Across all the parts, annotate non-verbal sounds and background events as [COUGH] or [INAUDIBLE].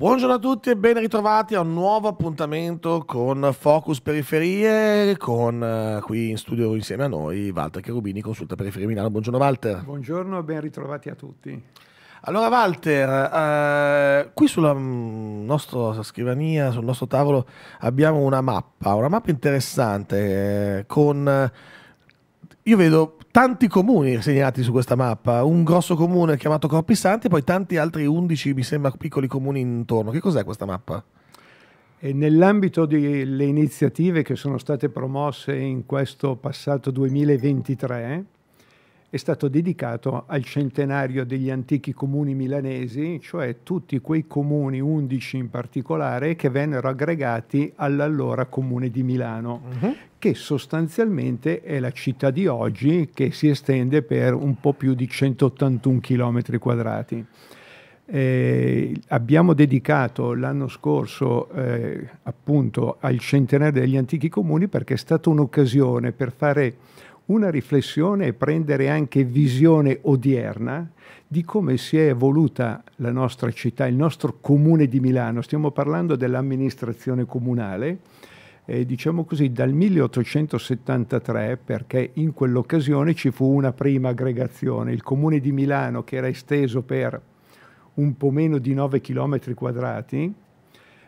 Buongiorno a tutti e ben ritrovati a un nuovo appuntamento con Focus Periferie, con uh, qui in studio insieme a noi Walter Cherubini, consulta Periferie Milano. Buongiorno Walter. Buongiorno e ben ritrovati a tutti. Allora Walter, eh, qui sulla mm, nostra scrivania, sul nostro tavolo abbiamo una mappa, una mappa interessante eh, con... Io vedo tanti comuni segnati su questa mappa, un grosso comune chiamato Corpi Santi e poi tanti altri 11, mi sembra, piccoli comuni intorno. Che cos'è questa mappa? Nell'ambito delle iniziative che sono state promosse in questo passato 2023, è stato dedicato al centenario degli antichi comuni milanesi, cioè tutti quei comuni, 11 in particolare, che vennero aggregati all'allora comune di Milano, uh-huh. che sostanzialmente è la città di oggi che si estende per un po' più di 181 km quadrati. Eh, abbiamo dedicato l'anno scorso eh, appunto al centenario degli antichi comuni perché è stata un'occasione per fare una riflessione e prendere anche visione odierna di come si è evoluta la nostra città, il nostro comune di Milano. Stiamo parlando dell'amministrazione comunale, eh, diciamo così, dal 1873, perché in quell'occasione ci fu una prima aggregazione. Il comune di Milano, che era esteso per un po' meno di 9 km quadrati,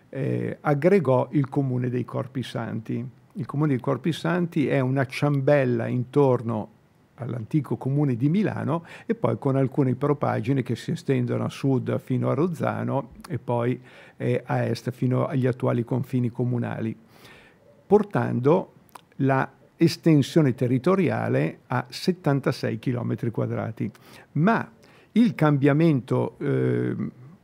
eh, aggregò il comune dei Corpi Santi il comune di Corpi Santi è una ciambella intorno all'antico comune di Milano e poi con alcune propagine che si estendono a sud fino a Rozzano e poi eh, a est fino agli attuali confini comunali, portando la estensione territoriale a 76 km quadrati. Ma il cambiamento eh,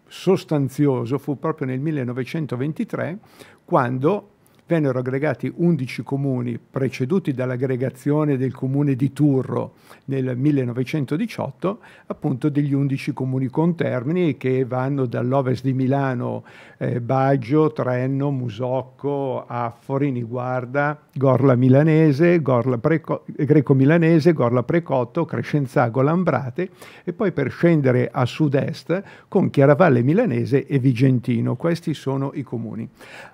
sostanzioso fu proprio nel 1923 quando vennero aggregati 11 comuni preceduti dall'aggregazione del comune di Turro nel 1918, appunto degli 11 comuni contermini che vanno dall'ovest di Milano, eh, Baggio, Trenno, Musocco, Affori, Niguarda, Gorla milanese, Gorla preco- greco-milanese, Gorla precotto, Crescenzago, Lambrate e poi per scendere a sud-est con Chiaravalle milanese e Vigentino. Questi sono i comuni.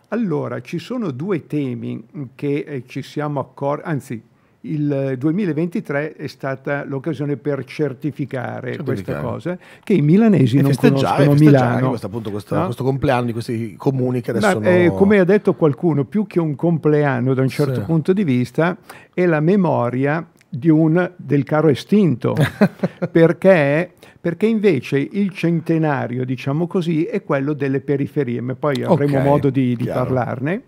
Allora, ci sono due temi che eh, ci siamo accorti, anzi il 2023 eh, è stata l'occasione per certificare, certificare. questa cosa che i milanesi non conoscono Milano. Questo, appunto, questo, no? questo, compleanno di questi comuni che adesso Ma, eh, Come ha detto qualcuno, più che un compleanno da un certo sì. punto di vista, è la memoria un, del caro estinto, [LAUGHS] perché perché invece il centenario, diciamo così, è quello delle periferie, ma poi avremo okay, modo di, di parlarne,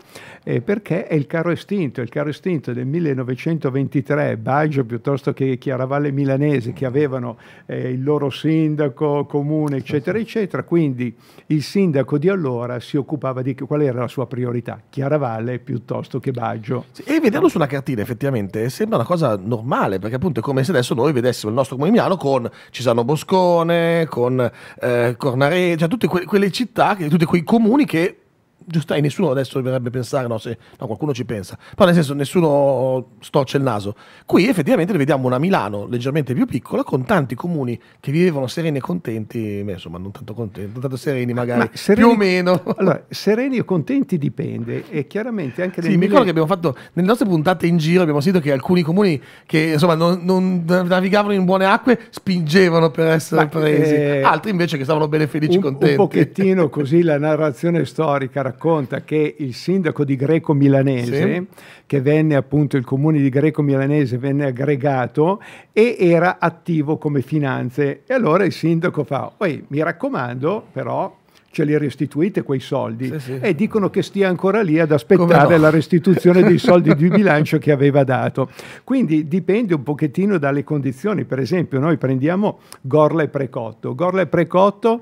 eh, perché è il caro estinto, il caro estinto del 1923, Baggio piuttosto che Chiaravalle Milanese, che avevano eh, il loro sindaco comune, eccetera, eccetera, quindi il sindaco di allora si occupava di qual era la sua priorità, Chiaravalle piuttosto che Baggio. Sì, e vedendo sulla cartina effettivamente sembra una cosa normale, perché appunto è come se adesso noi vedessimo il nostro comune Milano con Cisano Bosco, Pordenone, con eh, Cornare, cioè tutte que- quelle città, che, tutti quei comuni che giusto, e nessuno adesso dovrebbe pensare, no, se, no, qualcuno ci pensa, però nel senso nessuno oh, storce il naso. Qui effettivamente ne vediamo una Milano leggermente più piccola con tanti comuni che vivevano sereni e contenti, beh, insomma non tanto contenti, non tanto sereni magari, Ma sereni, più o meno. Allora, sereni o contenti dipende e chiaramente anche Sì, mi ricordo che abbiamo fatto, nelle nostre puntate in giro abbiamo sentito che alcuni comuni che insomma non, non navigavano in buone acque spingevano per essere Ma, presi, eh, altri invece che stavano bene felici e contenti. Un pochettino così la narrazione storica racconta che il sindaco di Greco Milanese, sì. che venne appunto il comune di Greco Milanese, venne aggregato e era attivo come finanze. E allora il sindaco fa, mi raccomando però ce li restituite quei soldi sì, sì. e dicono che stia ancora lì ad aspettare no? la restituzione dei soldi di [LAUGHS] bilancio che aveva dato. Quindi dipende un pochettino dalle condizioni, per esempio noi prendiamo Gorla e Precotto. Gorla e Precotto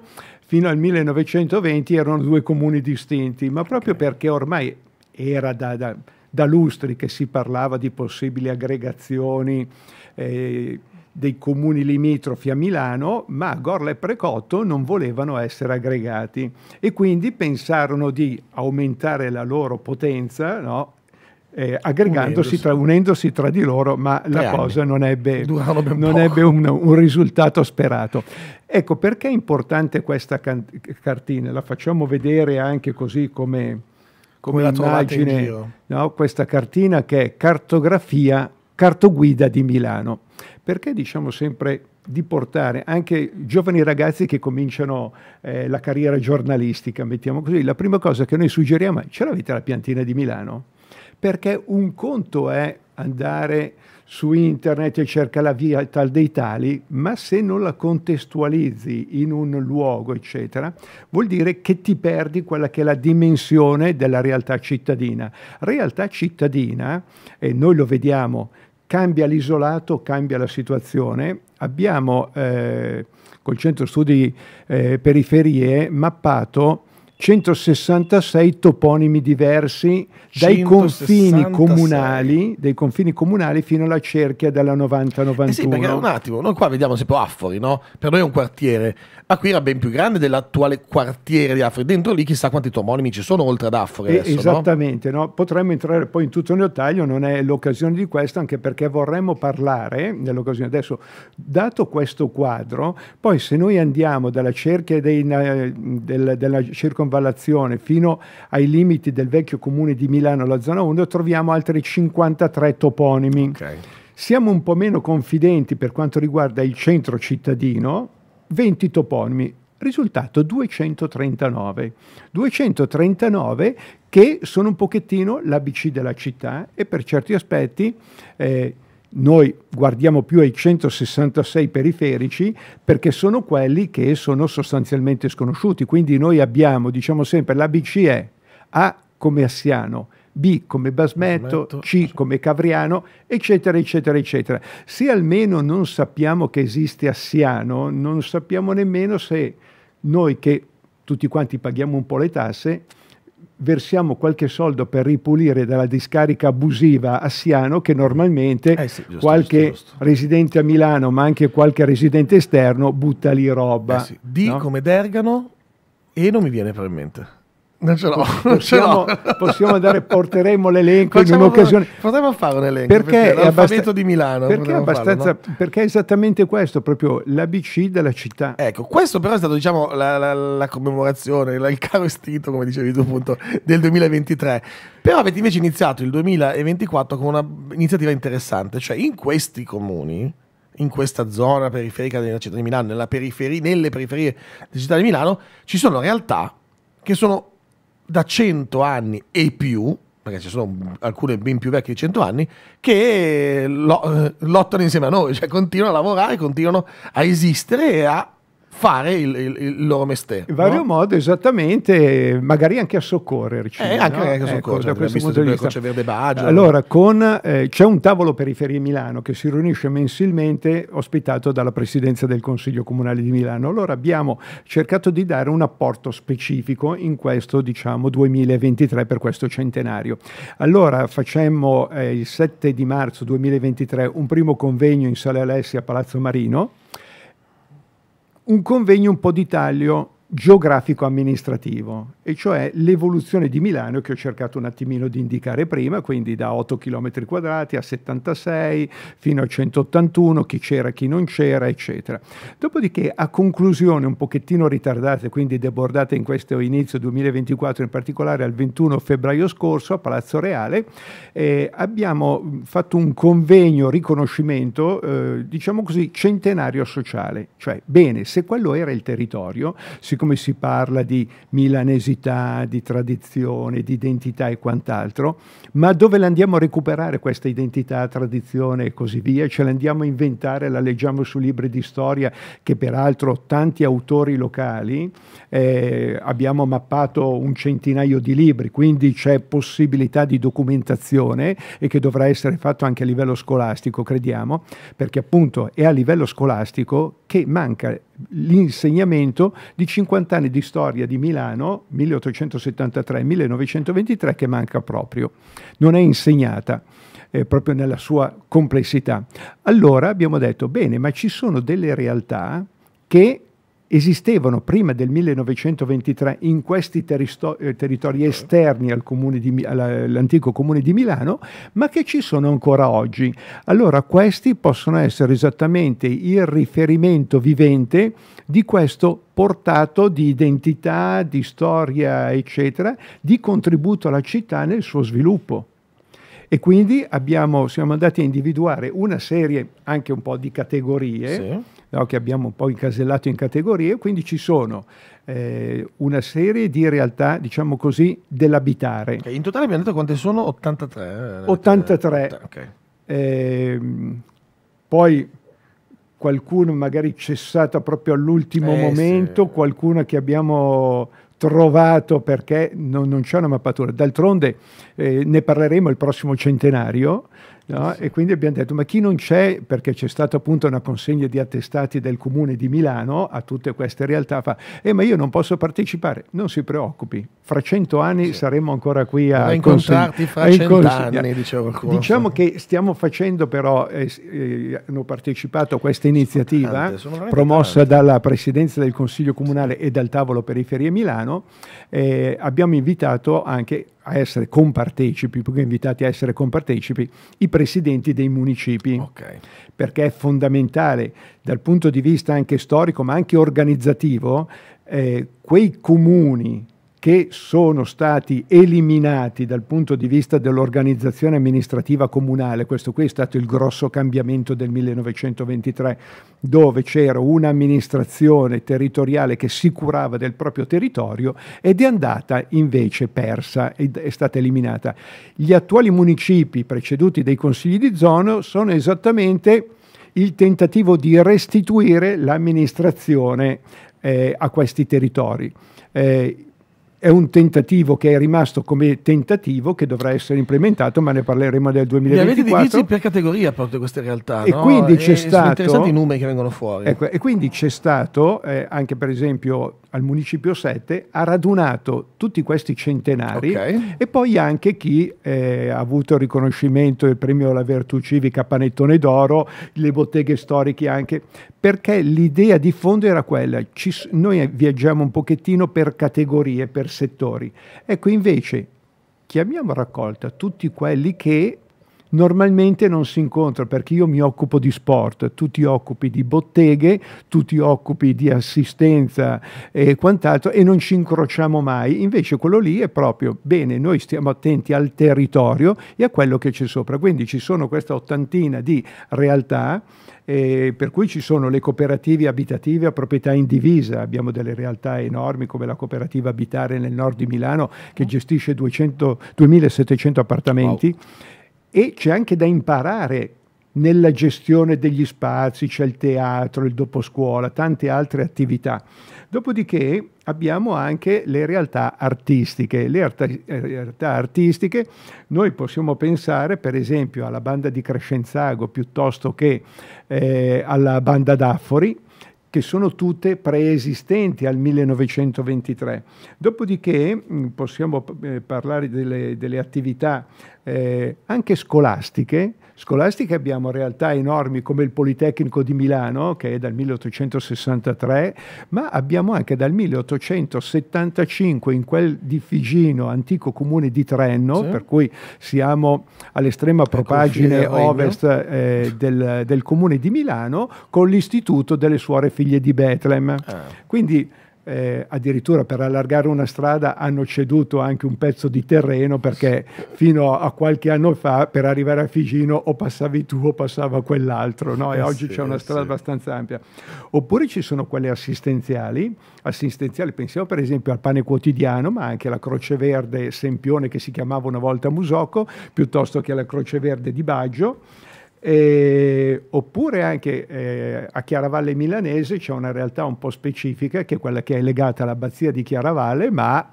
fino al 1920 erano due comuni distinti, ma proprio perché ormai era da, da, da lustri che si parlava di possibili aggregazioni eh, dei comuni limitrofi a Milano, ma Gorla e Precotto non volevano essere aggregati e quindi pensarono di aumentare la loro potenza no? eh, aggregandosi, unendosi. Tra, unendosi tra di loro, ma Tre la anni. cosa non ebbe, [LAUGHS] non ebbe un, un, risultato sperato. Ecco perché è importante questa can- cartina, la facciamo vedere anche così come, come, come la immagine, no? questa cartina che è cartografia, cartoguida di Milano. Perché diciamo sempre di portare anche giovani ragazzi che cominciano eh, la carriera giornalistica, mettiamo così, la prima cosa che noi suggeriamo è ce l'avete la piantina di Milano? perché un conto è andare su internet e cercare la via tal dei tali, ma se non la contestualizzi in un luogo, eccetera, vuol dire che ti perdi quella che è la dimensione della realtà cittadina. Realtà cittadina, e noi lo vediamo, cambia l'isolato, cambia la situazione. Abbiamo eh, col Centro Studi eh, Periferie mappato 166 toponimi diversi dai confini, comunali, dai confini comunali fino alla cerchia della 90-91. Eh sì, perché un attimo, noi qua vediamo sempre Affori, no? Per noi è un quartiere, ma ah, qui era ben più grande dell'attuale quartiere di Affori. Dentro lì chissà quanti toponimi ci sono oltre ad Affori. Adesso, esattamente, no? No? potremmo entrare poi in tutto il dettaglio, non è l'occasione di questo, anche perché vorremmo parlare nell'occasione. Adesso, dato questo quadro, poi se noi andiamo dalla cerchia dei, del, della circonvallazione, circonvallazione fino ai limiti del vecchio comune di Milano, la zona 1, troviamo altri 53 toponimi. Okay. Siamo un po' meno confidenti per quanto riguarda il centro cittadino, 20 toponimi, risultato 239. 239 che sono un pochettino l'ABC della città e per certi aspetti eh, noi guardiamo più ai 166 periferici perché sono quelli che sono sostanzialmente sconosciuti. Quindi noi abbiamo, diciamo sempre, l'ABC è A come Assiano, B come Basmetto, Basmetto, C come Cavriano, eccetera, eccetera, eccetera. Se almeno non sappiamo che esiste Assiano, non sappiamo nemmeno se noi che tutti quanti paghiamo un po' le tasse, versiamo qualche soldo per ripulire dalla discarica abusiva a Siano che normalmente eh sì, giusto, qualche giusto, giusto. residente a Milano ma anche qualche residente esterno butta lì roba. Eh sì. D no? come Dergano e non mi viene per mente. Non ce l'ho. Possiamo, ce l'ho. possiamo andare, porteremo l'elenco Facciamo, in un'occasione. Potremmo fare un elenco perché, perché è abbast- di Milano. Perché, abbastanza, farlo, no? perché è esattamente questo, proprio l'ABC della città. Ecco, questo però è stato diciamo, la, la, la commemorazione, la, il caro istinto, come dicevi tu appunto, del 2023. Però avete invece iniziato il 2024 con un'iniziativa interessante, cioè in questi comuni, in questa zona periferica della città di Milano, periferi- nelle periferie della città di Milano, ci sono realtà che sono da 100 anni e più, perché ci sono alcune ben più vecchie di 100 anni, che lo, eh, lottano insieme a noi, cioè continuano a lavorare, continuano a esistere e a fare il, il, il loro mestiere. In vario no? modo, esattamente, magari anche a soccorrerci. Eh, anche, no? anche a soccorrerci, ecco, cioè, questo punto di vista. Allora, con, eh, c'è un tavolo periferie Milano che si riunisce mensilmente, ospitato dalla Presidenza del Consiglio Comunale di Milano. Allora abbiamo cercato di dare un apporto specifico in questo, diciamo, 2023 per questo centenario. Allora, facemmo eh, il 7 di marzo 2023 un primo convegno in Sale Alessia a Palazzo Marino un convegno un po' di taglio geografico-amministrativo, e cioè l'evoluzione di Milano che ho cercato un attimino di indicare prima, quindi da 8 km quadrati a 76 fino a 181, chi c'era, chi non c'era, eccetera. Dopodiché a conclusione un pochettino ritardate, quindi debordata in questo inizio 2024, in particolare al 21 febbraio scorso a Palazzo Reale, eh, abbiamo fatto un convegno riconoscimento, eh, diciamo così, centenario sociale, cioè bene, se quello era il territorio, siccome come si parla di milanesità, di tradizione, di identità e quant'altro, ma dove l'andiamo a recuperare questa identità, tradizione e così via, ce l'andiamo a inventare, la leggiamo su libri di storia che peraltro tanti autori locali, eh, abbiamo mappato un centinaio di libri, quindi c'è possibilità di documentazione e che dovrà essere fatto anche a livello scolastico, crediamo, perché appunto è a livello scolastico che manca l'insegnamento di 50 anni di storia di Milano, 1873-1923, che manca proprio, non è insegnata. Eh, proprio nella sua complessità. Allora abbiamo detto, bene, ma ci sono delle realtà che esistevano prima del 1923 in questi eh, territori esterni al comune di, all'antico comune di Milano, ma che ci sono ancora oggi. Allora questi possono essere esattamente il riferimento vivente di questo portato di identità, di storia, eccetera, di contributo alla città nel suo sviluppo. E quindi abbiamo, siamo andati a individuare una serie anche un po' di categorie sì. no, che abbiamo un po' incasellato in categorie, quindi ci sono eh, una serie di realtà, diciamo così, dell'abitare. Okay. In totale abbiamo detto quante sono? 83. Eh, 83. Okay. Eh, poi qualcuno magari cessato proprio all'ultimo eh, momento, sì. qualcuna che abbiamo trovato perché non, non c'è una mappatura. D'altronde eh, ne parleremo il prossimo centenario No? E quindi abbiamo detto, ma chi non c'è, perché c'è stata appunto una consegna di attestati del Comune di Milano a tutte queste realtà, fa, eh ma io non posso partecipare, non si preoccupi, fra cento anni sì. saremo ancora qui a, a incontrarti fra cent'anni, eh, diceva qualcuno. Diciamo che stiamo facendo però, eh, eh, hanno partecipato a questa iniziativa tante, promossa dalla Presidenza del Consiglio Comunale e dal Tavolo Periferie Milano, eh, abbiamo invitato anche a essere compartecipi, più che invitati a essere compartecipi, i presidenti dei municipi, okay. perché è fondamentale dal punto di vista anche storico ma anche organizzativo eh, quei comuni che sono stati eliminati dal punto di vista dell'organizzazione amministrativa comunale, questo qui è stato il grosso cambiamento del 1923, dove c'era un'amministrazione territoriale che si curava del proprio territorio ed è andata invece persa, è stata eliminata. Gli attuali municipi preceduti dai consigli di zona sono esattamente il tentativo di restituire l'amministrazione eh, a questi territori. Eh, è un tentativo che è rimasto come tentativo che dovrà essere implementato, ma ne parleremo nel 2024. Gli avete per categoria proprio queste realtà. E no? quindi c'è e stato. Sono interessanti i numeri che vengono fuori. Ecco, e quindi c'è stato, eh, anche per esempio al Municipio 7, ha radunato tutti questi centenari okay. e poi anche chi eh, ha avuto il riconoscimento, il premio alla Vertù Civica Panettone d'Oro, le botteghe storiche anche, perché l'idea di fondo era quella, ci, noi viaggiamo un pochettino per categorie, per settori. Ecco, invece chiamiamo raccolta tutti quelli che normalmente non si incontra perché io mi occupo di sport, tu ti occupi di botteghe, tu ti occupi di assistenza e quant'altro e non ci incrociamo mai. Invece quello lì è proprio bene, noi stiamo attenti al territorio e a quello che c'è sopra. Quindi ci sono questa ottantina di realtà eh, per cui ci sono le cooperative abitative a proprietà indivisa, abbiamo delle realtà enormi come la cooperativa Abitare nel nord di Milano che mm. gestisce 200, 2700 appartamenti. Wow e c'è anche da imparare nella gestione degli spazi, c'è il teatro, il doposcuola, tante altre attività. Dopodiché abbiamo anche le realtà artistiche. Le arti eh, realtà artistiche noi possiamo pensare per esempio alla banda di Crescenzago piuttosto che eh, alla banda d'Affori, che sono tutte preesistenti al 1923. Dopodiché mm, possiamo eh, parlare delle, delle attività eh, anche scolastiche. Scolastiche abbiamo realtà enormi come il Politecnico di Milano, che è dal 1863, ma abbiamo anche dal 1875 in quel di Figino, antico comune di Trenno, sì. per cui siamo all'estrema ecco, propagine ovest eh, del, del, comune di Milano, con l'istituto delle suore figlie di Bethlehem. Ah. Quindi eh, addirittura per allargare una strada hanno ceduto anche un pezzo di terreno perché fino a qualche anno fa per arrivare a Figino o passavi tu o passava quell'altro no? e eh oggi sì, c'è una eh strada sì. abbastanza ampia oppure ci sono quelle assistenziali assistenziali pensiamo per esempio al pane quotidiano ma anche alla Croce Verde Sempione che si chiamava una volta Musoco piuttosto che alla Croce Verde di Baggio e, eh, oppure anche eh, a Chiaravalle Milanese c'è una realtà un po' specifica che è quella che è legata all'abbazia di Chiaravalle, ma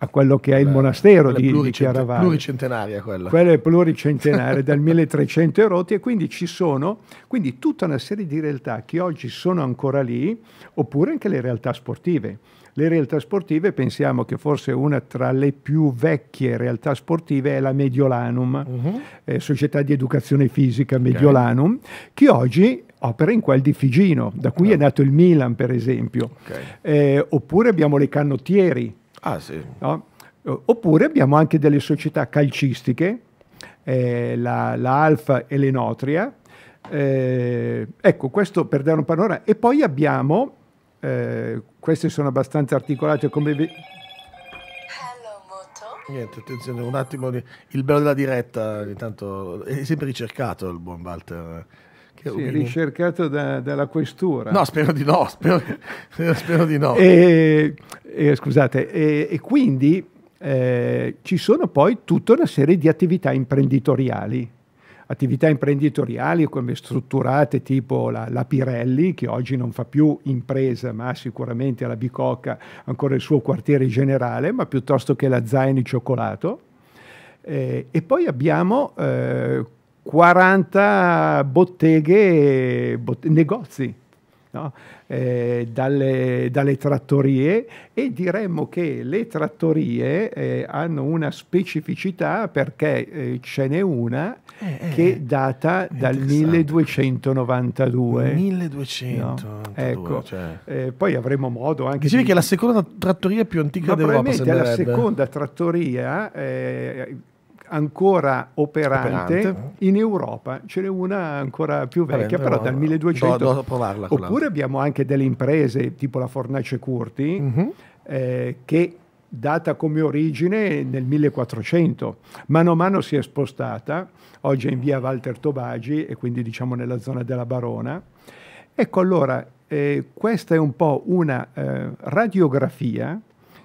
a quello che è il monastero di, pluricent- di Chiaravalle. Pluricentenaria quella. Quella è pluricentenaria, [LAUGHS] dal 1300 e e quindi ci sono quindi tutta una serie di realtà che oggi sono ancora lì, oppure anche le realtà sportive. Le realtà sportive pensiamo che forse una tra le più vecchie realtà sportive è la Mediolanum, uh-huh. eh, società di educazione fisica Mediolanum, okay. che oggi opera in quel di Figino, da cui no. è ah. nato il Milan per esempio, okay. eh, oppure abbiamo le canottieri, ah, sì. no? oppure abbiamo anche delle società calcistiche, eh, la, la Alfa e l'Enotria, eh, ecco questo per dare un panorama, e poi abbiamo eh, queste sono abbastanza articolate come... Vi... Niente, attenzione, un attimo, il bello della diretta, intanto è sempre ricercato il buon Walter. Eh. Che sì, ricercato da, dalla questura. No, spero di no, [LAUGHS] spero, spero di no. E, e scusate, e, e quindi eh, ci sono poi tutta una serie di attività imprenditoriali attività imprenditoriali come strutturate tipo la, la, Pirelli, che oggi non fa più impresa, ma sicuramente alla Bicocca ancora il suo quartiere generale, ma piuttosto che la Zaini Cioccolato. Eh, e poi abbiamo eh, 40 botteghe, bot- negozi No? Eh, dalle, dalle, trattorie e diremmo che le trattorie eh, hanno una specificità perché eh, ce n'è una eh, eh. che data dal 1292. 1292. No? Ecco. Cioè. Eh, poi avremo modo anche Dicevi di... che è la seconda trattoria più antica d'Europa. Probabilmente è la seconda trattoria ancora operante, operante. in Europa ce n'è una ancora più vecchia, Vabbè, però no, dal 1200. Do, do provarla, Oppure abbiamo anche delle imprese tipo la Fornace Curti mm -hmm. eh, che data come origine nel 1400. Mano a mano si è spostata, oggi è in via Walter Tobagi e quindi diciamo nella zona della Barona. Ecco allora, eh, questa è un po' una eh, radiografia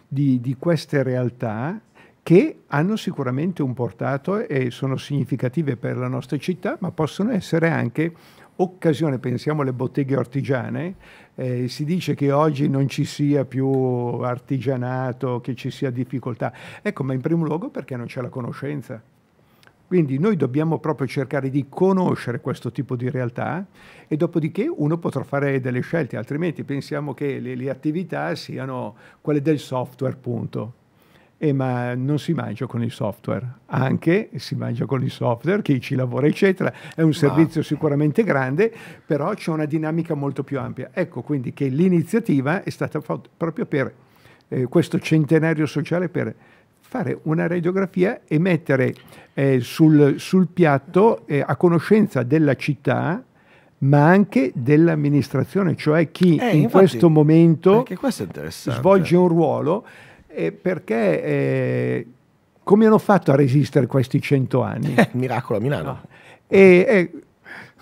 di, di queste realtà che hanno sicuramente un portato e sono significative per la nostra città, ma possono essere anche occasione, pensiamo alle botteghe artigiane, eh, si dice che oggi non ci sia più artigianato, che ci sia difficoltà. Ecco, ma in primo luogo perché non c'è la conoscenza. Quindi noi dobbiamo proprio cercare di conoscere questo tipo di realtà e dopodiché uno potrà fare delle scelte, altrimenti pensiamo che le, le attività siano quelle del software, punto eh, ma non si mangia con il software, anche si mangia con il software, chi ci lavora eccetera, è un servizio no. sicuramente grande, però c'è una dinamica molto più ampia. Ecco quindi che l'iniziativa è stata fatta proprio per eh, questo centenario sociale, per fare una radiografia e mettere eh, sul, sul, piatto eh, a conoscenza della città, ma anche dell'amministrazione, cioè chi eh, in infatti, questo momento questo svolge un ruolo eh, perché eh, come hanno fatto a resistere questi cento anni? Eh, miracolo a Milano. No. E,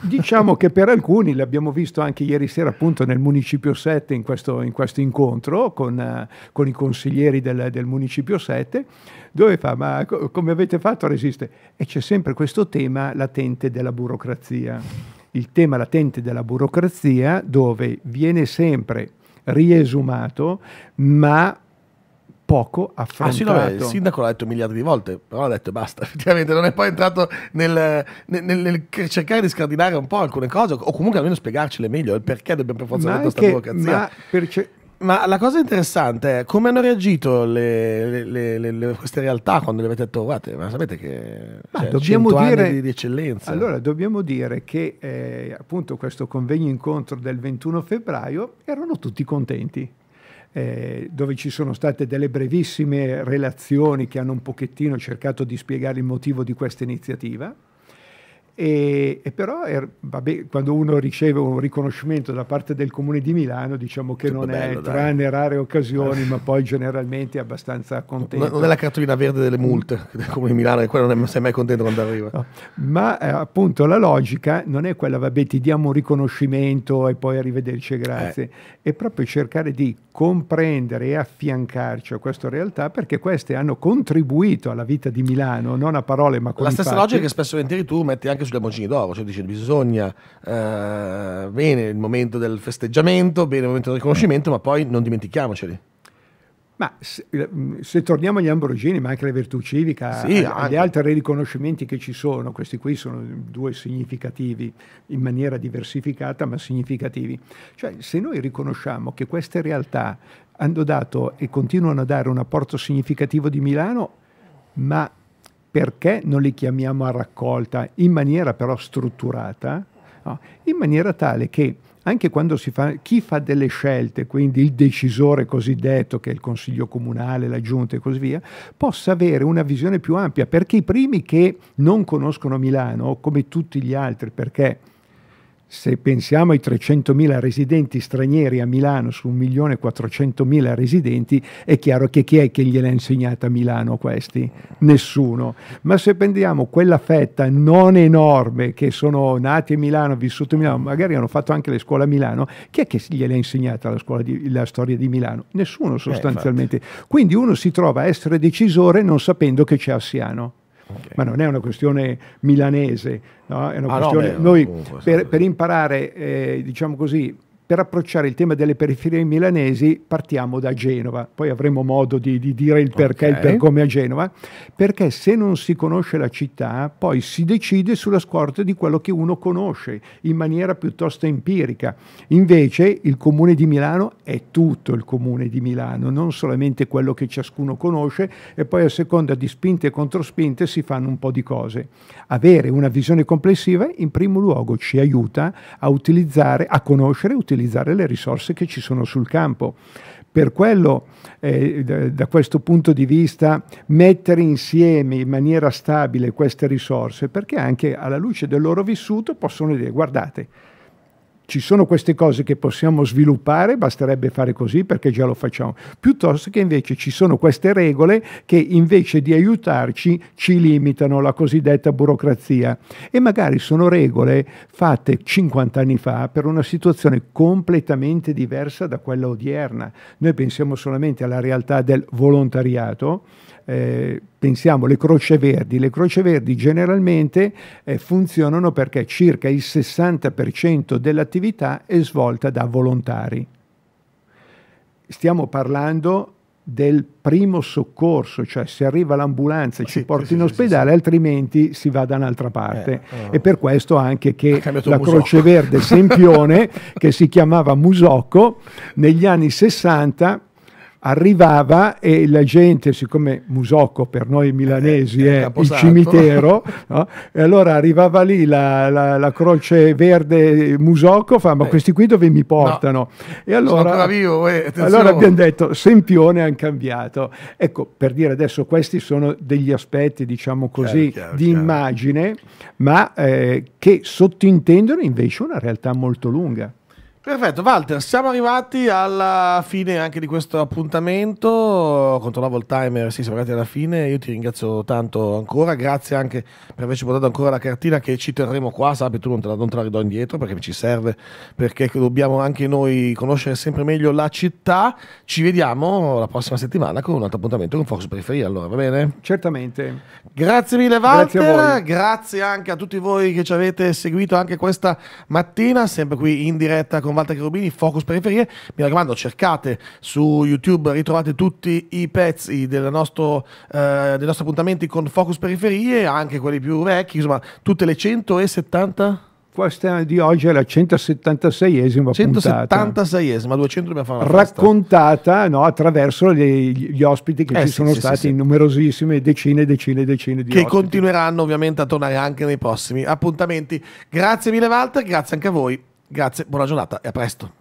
diciamo che per alcuni, l'abbiamo visto anche ieri sera appunto nel Municipio 7 in questo, in questo incontro con, uh, con, i consiglieri del, del, Municipio 7, dove fa ma co come avete fatto a resistere? E c'è sempre questo tema latente della burocrazia, il tema latente della burocrazia dove viene sempre riesumato ma poco affrontato. Ah, sì, no, beh, il sindaco l'ha detto miliardi di volte, però ha detto basta, [LAUGHS] effettivamente non è poi entrato nel, nel, nel, cercare di scardinare un po' alcune cose o comunque almeno spiegarcele meglio il perché dobbiamo per forza mettere questa burocrazia. Ma, la cosa interessante è come hanno reagito le, le, le, queste realtà quando le avete detto, guardate, ma sapete che ma cioè, dobbiamo dire, di, di, eccellenza. Allora, dobbiamo dire che eh, appunto questo convegno incontro del 21 febbraio erano tutti contenti eh, dove ci sono state delle brevissime relazioni che hanno un pochettino cercato di spiegare il motivo di questa iniziativa. E, e, però er, vabbè, quando uno riceve un riconoscimento da parte del comune di Milano diciamo che Tutto non bello, è dai. tranne rare occasioni eh. ma poi generalmente è abbastanza contento non, è la cartolina verde delle multe del comune di Milano e quello non è, sei mai contento quando arriva no. ma eh, appunto la logica non è quella vabbè ti diamo un riconoscimento e poi arrivederci eh. grazie eh. è proprio cercare di comprendere e affiancarci a questa realtà perché queste hanno contribuito alla vita di Milano non a parole ma con la stessa fatti. logica che spesso e tu metti anche anche sui lamoncini d'oro, cioè dice bisogna eh, bene il momento del festeggiamento, bene il momento del riconoscimento, ma poi non dimentichiamoceli. Ma se, eh, se, torniamo agli Ambrogini, ma anche alla virtù civica, sì, eh, agli altri riconoscimenti che ci sono, questi qui sono due significativi in maniera diversificata, ma significativi. Cioè, se noi riconosciamo che queste realtà hanno dato e continuano a dare un apporto significativo di Milano, ma perché non li chiamiamo a raccolta in maniera però strutturata, no? in maniera tale che anche quando si fa, chi fa delle scelte, quindi il decisore cosiddetto, che è il Consiglio Comunale, la Giunta e così via, possa avere una visione più ampia, perché i primi che non conoscono Milano, come tutti gli altri, perché se pensiamo ai 300.000 residenti stranieri a Milano su 1.400.000 residenti, è chiaro che chi è che gliel'ha insegnata a Milano questi? Nessuno. Ma se prendiamo quella fetta non enorme che sono nati a Milano, vissuti a Milano, magari hanno fatto anche le scuole a Milano, chi è che gliel'ha insegnata la, di, la, storia di Milano? Nessuno eh, sostanzialmente. Eh, Quindi uno si trova a essere decisore non sapendo che c'è Assiano okay. ma non è una questione milanese, no? è una ah, questione... No, beh, noi per, per, imparare, eh, diciamo così, per approcciare il tema delle periferie milanesi partiamo da Genova, poi avremo modo di, di dire il perché e il per come a Genova, perché se non si conosce la città poi si decide sulla scorta di quello che uno conosce in maniera piuttosto empirica. Invece il comune di Milano è tutto il comune di Milano, non solamente quello che ciascuno conosce e poi a seconda di spinte e controspinte si fanno un po' di cose. Avere una visione complessiva in primo luogo ci aiuta a utilizzare, a conoscere, utilizzare utilizzare le risorse che ci sono sul campo. Per quello, eh, da, da questo punto di vista, mettere insieme in maniera stabile queste risorse, perché anche alla luce del loro vissuto possono dire, guardate, ci sono queste cose che possiamo sviluppare, basterebbe fare così perché già lo facciamo, piuttosto che invece ci sono queste regole che invece di aiutarci ci limitano la cosiddetta burocrazia e magari sono regole fatte 50 anni fa per una situazione completamente diversa da quella odierna. Noi pensiamo solamente alla realtà del volontariato, eh, pensiamo alle croce verdi, le croce verdi generalmente eh, funzionano perché circa il 60% dell'attività è svolta da volontari. Stiamo parlando del primo soccorso, cioè se arriva l'ambulanza e ci sì, porti sì, in ospedale, sì, altrimenti si va da un'altra eh, parte. Eh, oh. E per questo anche che la Croce Verde [LAUGHS] Sempione, che si chiamava Musocco, negli anni 60 arrivava e la gente, siccome Musocco per noi milanesi eh, è, eh, è il cimitero, [LAUGHS] no? e allora arrivava lì la, la, la croce verde Musocco, fa ma eh. questi qui dove mi portano? No. E allora, vivo, eh, allora abbiamo detto Sempione hanno cambiato. Ecco, per dire adesso questi sono degli aspetti, diciamo così, chiaro, chiaro, di chiaro. immagine, ma eh, che sottintendono invece una realtà molto lunga. Perfetto, Walter, siamo arrivati alla fine anche di questo appuntamento. Controllavo il timer, sì, siamo arrivati alla fine. Io ti ringrazio tanto ancora, grazie anche per averci portato ancora la cartina che ci terremo qua, sappi tu non te la, non te la ridò indietro perché ci serve, perché dobbiamo anche noi conoscere sempre meglio la città. Ci vediamo la prossima settimana con un altro appuntamento con Fox Periferia, allora va bene? Certamente. Grazie mille Walter, grazie, grazie anche a tutti voi che ci avete seguito anche questa mattina, sempre qui in diretta con con Walter Cherubini, Focus Periferie. Mi raccomando, cercate su YouTube, ritrovate tutti i pezzi del nostro, eh, dei nostri appuntamenti con Focus Periferie, anche quelli più vecchi, insomma, tutte le 170 questa di oggi è la 176esima 176esima, 200 dobbiamo fare una Raccontata no, attraverso gli, gli, ospiti che eh ci sì, sono sì, stati sì, in numerosissime decine e decine e decine di che Che continueranno ovviamente a tornare anche nei prossimi appuntamenti. Grazie mille Walter, grazie anche a voi. Grazie, buona giornata e a presto.